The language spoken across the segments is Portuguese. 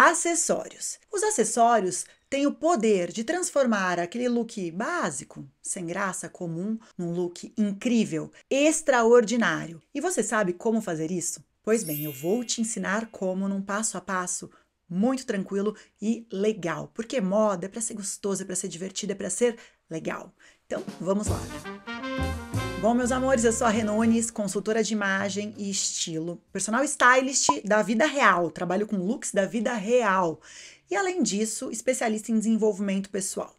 Acessórios. Os acessórios têm o poder de transformar aquele look básico, sem graça, comum, num look incrível, extraordinário. E você sabe como fazer isso? Pois bem, eu vou te ensinar como num passo a passo muito tranquilo e legal, porque moda é para ser gostoso, é para ser divertido, é para ser legal. Então, vamos lá. Bom, meus amores, eu sou a Renones, consultora de imagem e estilo, personal stylist da vida real, trabalho com looks da vida real e, além disso, especialista em desenvolvimento pessoal.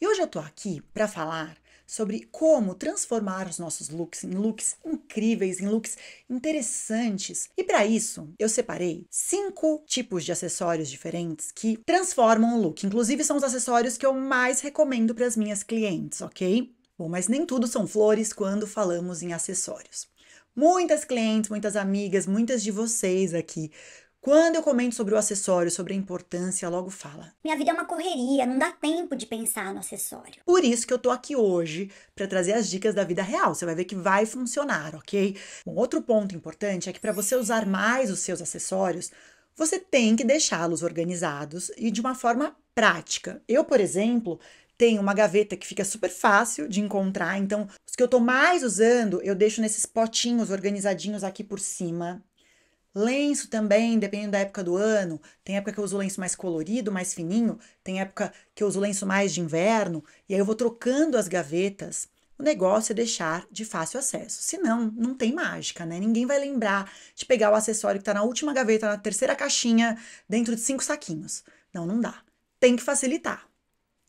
E hoje eu tô aqui para falar sobre como transformar os nossos looks em looks incríveis, em looks interessantes. E para isso, eu separei cinco tipos de acessórios diferentes que transformam o look. Inclusive, são os acessórios que eu mais recomendo para as minhas clientes, ok? Bom, mas nem tudo são flores quando falamos em acessórios. Muitas clientes, muitas amigas, muitas de vocês aqui, quando eu comento sobre o acessório, sobre a importância, logo fala: Minha vida é uma correria, não dá tempo de pensar no acessório. Por isso que eu tô aqui hoje para trazer as dicas da vida real. Você vai ver que vai funcionar, ok? Um outro ponto importante é que para você usar mais os seus acessórios, você tem que deixá-los organizados e de uma forma prática. Eu, por exemplo, tem uma gaveta que fica super fácil de encontrar, então os que eu tô mais usando, eu deixo nesses potinhos organizadinhos aqui por cima. Lenço também, dependendo da época do ano. Tem época que eu uso lenço mais colorido, mais fininho, tem época que eu uso lenço mais de inverno, e aí eu vou trocando as gavetas. O negócio é deixar de fácil acesso. Senão, não tem mágica, né? Ninguém vai lembrar de pegar o acessório que tá na última gaveta, na terceira caixinha, dentro de cinco saquinhos. Não, não dá. Tem que facilitar.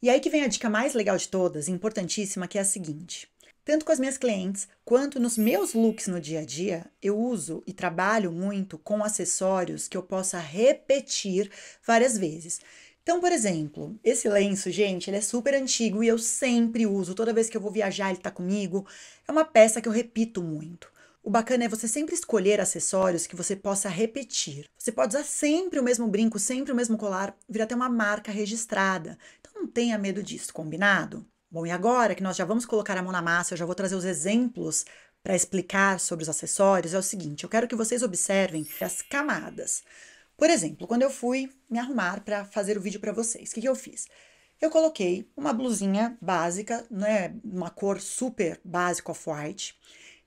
E aí que vem a dica mais legal de todas, importantíssima, que é a seguinte. Tanto com as minhas clientes quanto nos meus looks no dia a dia, eu uso e trabalho muito com acessórios que eu possa repetir várias vezes. Então, por exemplo, esse lenço, gente, ele é super antigo e eu sempre uso. Toda vez que eu vou viajar, ele tá comigo. É uma peça que eu repito muito. O bacana é você sempre escolher acessórios que você possa repetir. Você pode usar sempre o mesmo brinco, sempre o mesmo colar, virar até uma marca registrada. Então não tenha medo disso, combinado? Bom, e agora que nós já vamos colocar a mão na massa, eu já vou trazer os exemplos para explicar sobre os acessórios. É o seguinte, eu quero que vocês observem as camadas. Por exemplo, quando eu fui me arrumar para fazer o vídeo para vocês, o que, que eu fiz? Eu coloquei uma blusinha básica, né, uma cor super básica off-white.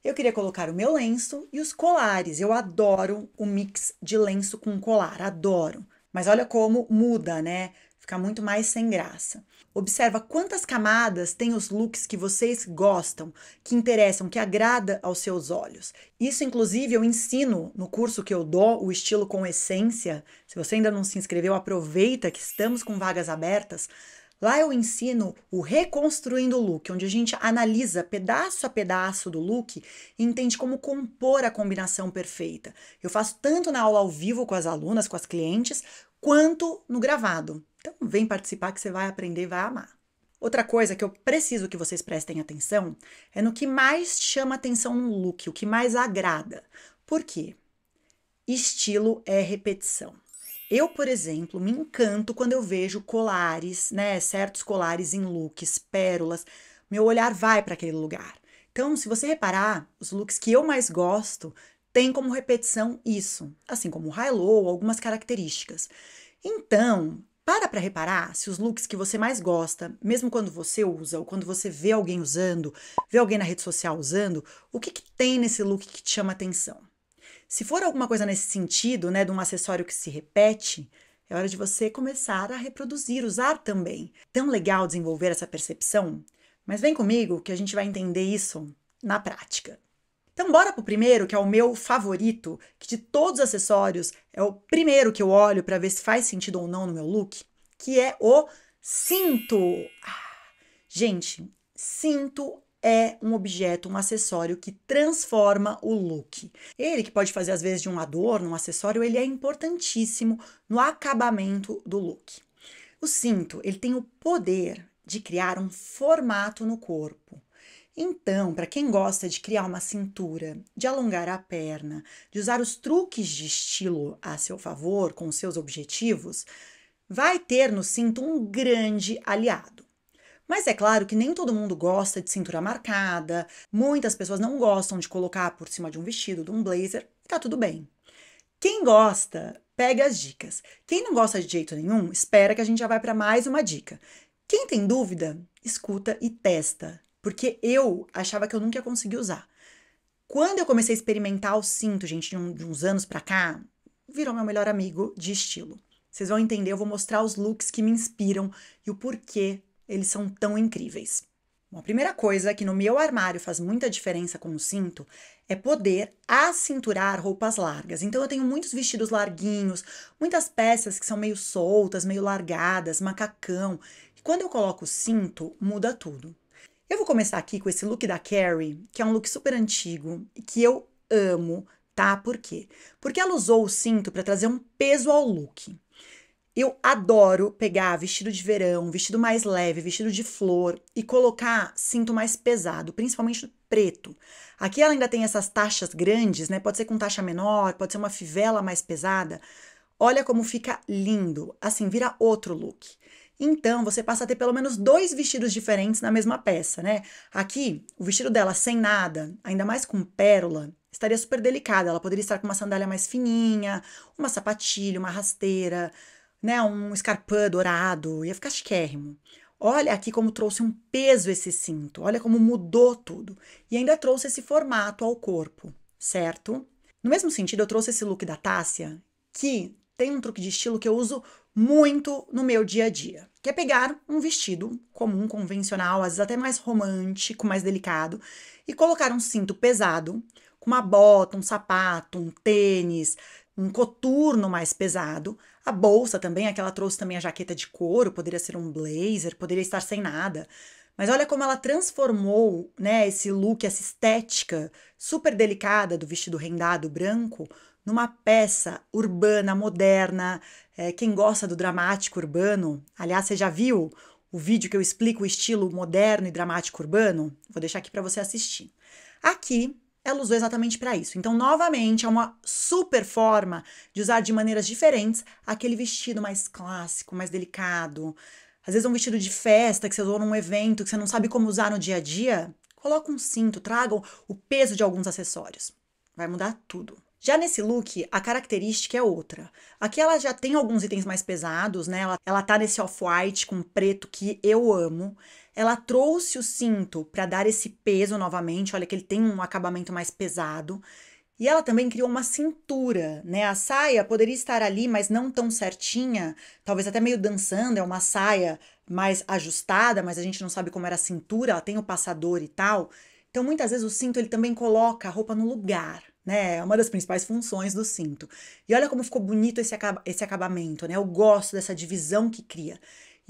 Eu queria colocar o meu lenço e os colares. Eu adoro o mix de lenço com colar, adoro. Mas olha como muda, né? Fica muito mais sem graça. Observa quantas camadas tem os looks que vocês gostam, que interessam, que agrada aos seus olhos. Isso, inclusive, eu ensino no curso que eu dou, o estilo com essência. Se você ainda não se inscreveu, aproveita que estamos com vagas abertas Lá eu ensino o Reconstruindo o Look, onde a gente analisa pedaço a pedaço do look e entende como compor a combinação perfeita. Eu faço tanto na aula ao vivo com as alunas, com as clientes, quanto no gravado. Então vem participar que você vai aprender e vai amar. Outra coisa que eu preciso que vocês prestem atenção é no que mais chama atenção no look, o que mais agrada. Por quê? Estilo é repetição. Eu, por exemplo, me encanto quando eu vejo colares, né, certos colares em looks, pérolas. Meu olhar vai para aquele lugar. Então, se você reparar, os looks que eu mais gosto têm como repetição isso, assim como o high-low, algumas características. Então, para para reparar se os looks que você mais gosta, mesmo quando você usa ou quando você vê alguém usando, vê alguém na rede social usando, o que, que tem nesse look que te chama atenção? Se for alguma coisa nesse sentido, né, de um acessório que se repete, é hora de você começar a reproduzir, usar também. Tão legal desenvolver essa percepção, mas vem comigo que a gente vai entender isso na prática. Então bora pro primeiro, que é o meu favorito, que de todos os acessórios é o primeiro que eu olho para ver se faz sentido ou não no meu look, que é o cinto. Ah, gente, cinto é um objeto, um acessório que transforma o look. Ele que pode fazer às vezes de um adorno, um acessório, ele é importantíssimo no acabamento do look. O cinto, ele tem o poder de criar um formato no corpo. Então, para quem gosta de criar uma cintura, de alongar a perna, de usar os truques de estilo a seu favor, com seus objetivos, vai ter no cinto um grande aliado. Mas é claro que nem todo mundo gosta de cintura marcada, muitas pessoas não gostam de colocar por cima de um vestido, de um blazer, tá tudo bem. Quem gosta, pega as dicas. Quem não gosta de jeito nenhum, espera que a gente já vai para mais uma dica. Quem tem dúvida, escuta e testa, porque eu achava que eu nunca ia conseguir usar. Quando eu comecei a experimentar o cinto, gente, de, um, de uns anos pra cá, virou meu melhor amigo de estilo. Vocês vão entender, eu vou mostrar os looks que me inspiram e o porquê eles são tão incríveis. Uma primeira coisa que no meu armário faz muita diferença com o cinto é poder acinturar roupas largas. Então eu tenho muitos vestidos larguinhos, muitas peças que são meio soltas, meio largadas, macacão. E quando eu coloco o cinto, muda tudo. Eu vou começar aqui com esse look da Carrie, que é um look super antigo e que eu amo, tá? Por quê? Porque ela usou o cinto para trazer um peso ao look. Eu adoro pegar vestido de verão, vestido mais leve, vestido de flor e colocar cinto mais pesado, principalmente preto. Aqui ela ainda tem essas taxas grandes, né? Pode ser com taxa menor, pode ser uma fivela mais pesada. Olha como fica lindo. Assim, vira outro look. Então, você passa a ter pelo menos dois vestidos diferentes na mesma peça, né? Aqui, o vestido dela sem nada, ainda mais com pérola, estaria super delicada. Ela poderia estar com uma sandália mais fininha, uma sapatilha, uma rasteira né, um escarpã dourado, ia ficar chiquérrimo. Olha aqui como trouxe um peso esse cinto, olha como mudou tudo. E ainda trouxe esse formato ao corpo, certo? No mesmo sentido, eu trouxe esse look da Tássia, que tem um truque de estilo que eu uso muito no meu dia a dia, que é pegar um vestido comum, convencional, às vezes até mais romântico, mais delicado, e colocar um cinto pesado, com uma bota, um sapato, um tênis, um coturno mais pesado, a bolsa também, aquela trouxe também a jaqueta de couro, poderia ser um blazer, poderia estar sem nada. Mas olha como ela transformou, né, esse look, essa estética super delicada do vestido rendado branco numa peça urbana, moderna. É, quem gosta do dramático urbano, aliás, você já viu o vídeo que eu explico o estilo moderno e dramático urbano? Vou deixar aqui para você assistir. Aqui ela usou exatamente para isso. Então, novamente, é uma super forma de usar de maneiras diferentes aquele vestido mais clássico, mais delicado. Às vezes, um vestido de festa que você usou num evento que você não sabe como usar no dia a dia. Coloca um cinto, tragam o peso de alguns acessórios. Vai mudar tudo. Já nesse look, a característica é outra. Aqui ela já tem alguns itens mais pesados, né? Ela, ela tá nesse off-white com preto que eu amo. Ela trouxe o cinto para dar esse peso novamente. Olha que ele tem um acabamento mais pesado. E ela também criou uma cintura, né? A saia poderia estar ali, mas não tão certinha, talvez até meio dançando, é uma saia mais ajustada, mas a gente não sabe como era a cintura, ela tem o passador e tal. Então, muitas vezes o cinto ele também coloca a roupa no lugar, né? É uma das principais funções do cinto. E olha como ficou bonito esse, acaba esse acabamento, né? Eu gosto dessa divisão que cria.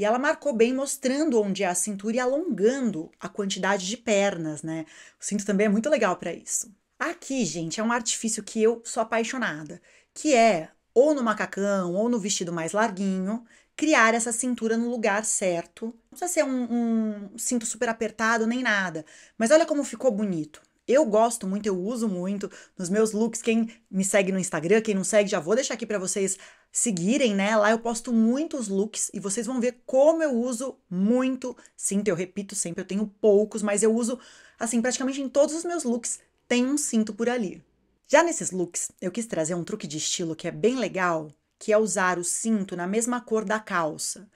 E ela marcou bem mostrando onde é a cintura e alongando a quantidade de pernas, né? O cinto também é muito legal para isso. Aqui, gente, é um artifício que eu sou apaixonada, que é ou no macacão ou no vestido mais larguinho, criar essa cintura no lugar certo. Não precisa ser um, um cinto super apertado nem nada, mas olha como ficou bonito. Eu gosto muito, eu uso muito nos meus looks. Quem me segue no Instagram, quem não segue, já vou deixar aqui para vocês seguirem, né? Lá eu posto muitos looks e vocês vão ver como eu uso muito. Cinto, eu repito sempre, eu tenho poucos, mas eu uso assim, praticamente em todos os meus looks tem um cinto por ali. Já nesses looks, eu quis trazer um truque de estilo que é bem legal, que é usar o cinto na mesma cor da calça.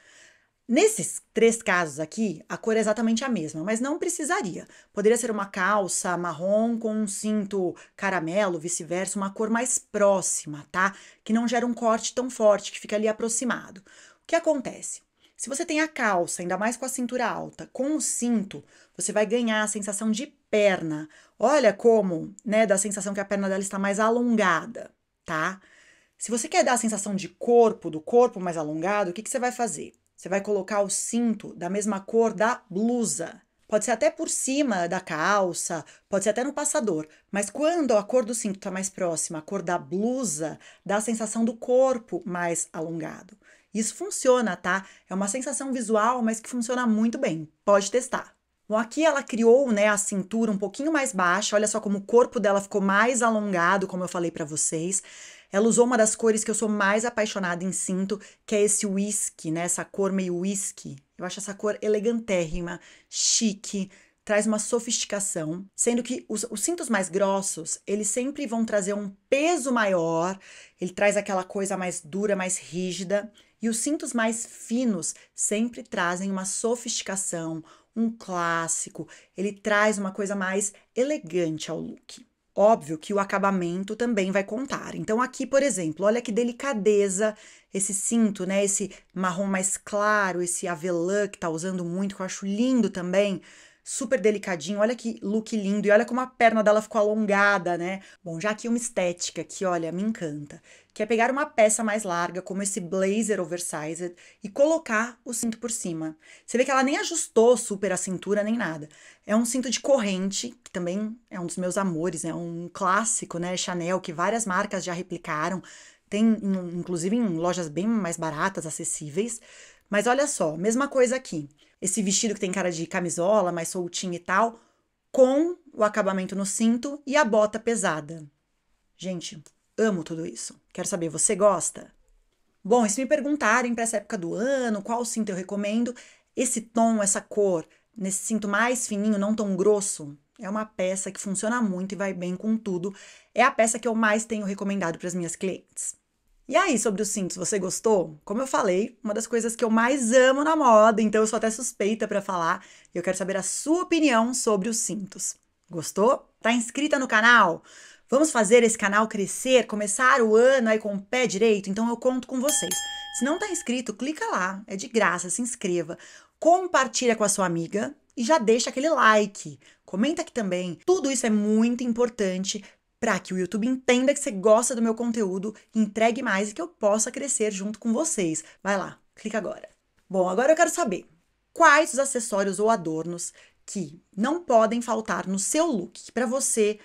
Nesses três casos aqui, a cor é exatamente a mesma, mas não precisaria. Poderia ser uma calça marrom com um cinto caramelo, vice-versa, uma cor mais próxima, tá? Que não gera um corte tão forte, que fica ali aproximado. O que acontece? Se você tem a calça, ainda mais com a cintura alta, com o cinto, você vai ganhar a sensação de perna. Olha como, né, dá a sensação que a perna dela está mais alongada, tá? Se você quer dar a sensação de corpo, do corpo mais alongado, o que, que você vai fazer? Você vai colocar o cinto da mesma cor da blusa. Pode ser até por cima da calça, pode ser até no passador. Mas quando a cor do cinto está mais próxima, a cor da blusa, dá a sensação do corpo mais alongado. Isso funciona, tá? É uma sensação visual, mas que funciona muito bem. Pode testar. Bom, aqui ela criou, né, a cintura um pouquinho mais baixa. Olha só como o corpo dela ficou mais alongado, como eu falei para vocês. Ela usou uma das cores que eu sou mais apaixonada em cinto, que é esse whisky, né? Essa cor meio whisky. Eu acho essa cor elegantérrima, chique, traz uma sofisticação, sendo que os, os, cintos mais grossos, eles sempre vão trazer um peso maior, ele traz aquela coisa mais dura, mais rígida, e os cintos mais finos sempre trazem uma sofisticação, um clássico, ele traz uma coisa mais elegante ao look. Óbvio que o acabamento também vai contar. Então, aqui, por exemplo, olha que delicadeza esse cinto, né? Esse marrom mais claro, esse avelã que tá usando muito, que eu acho lindo também super delicadinho. Olha que look lindo e olha como a perna dela ficou alongada, né? Bom, já aqui uma estética que, olha, me encanta, que é pegar uma peça mais larga, como esse blazer oversized, e colocar o cinto por cima. Você vê que ela nem ajustou super a cintura nem nada. É um cinto de corrente, que também é um dos meus amores, é né? um clássico, né, Chanel, que várias marcas já replicaram. Tem, inclusive, em lojas bem mais baratas, acessíveis. Mas olha só, mesma coisa aqui esse vestido que tem cara de camisola, mais soltinho e tal, com o acabamento no cinto e a bota pesada. Gente, amo tudo isso. Quero saber, você gosta? Bom, e se me perguntarem para essa época do ano, qual cinto eu recomendo, esse tom, essa cor, nesse cinto mais fininho, não tão grosso, é uma peça que funciona muito e vai bem com tudo. É a peça que eu mais tenho recomendado para as minhas clientes. E aí, sobre os cintos, você gostou? Como eu falei, uma das coisas que eu mais amo na moda, então eu sou até suspeita para falar, e eu quero saber a sua opinião sobre os cintos. Gostou? Tá inscrita no canal? Vamos fazer esse canal crescer, começar o ano aí com o pé direito? Então eu conto com vocês. Se não tá inscrito, clica lá, é de graça, se inscreva. Compartilha com a sua amiga e já deixa aquele like. Comenta aqui também. Tudo isso é muito importante para que o YouTube entenda que você gosta do meu conteúdo, entregue mais e que eu possa crescer junto com vocês. Vai lá, clica agora. Bom, agora eu quero saber quais os acessórios ou adornos que não podem faltar no seu look, que para você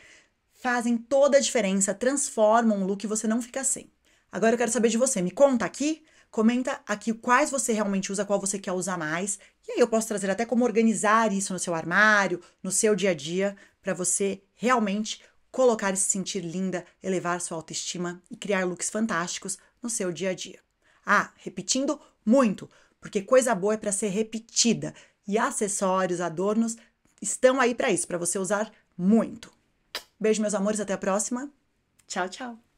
fazem toda a diferença, transformam um look e você não fica sem. Agora eu quero saber de você, me conta aqui, comenta aqui quais você realmente usa, qual você quer usar mais, e aí eu posso trazer até como organizar isso no seu armário, no seu dia a dia, para você realmente colocar e se sentir linda, elevar sua autoestima e criar looks fantásticos no seu dia a dia. Ah, repetindo muito, porque coisa boa é para ser repetida e acessórios, adornos estão aí para isso, para você usar muito. Beijo, meus amores, até a próxima. Tchau, tchau.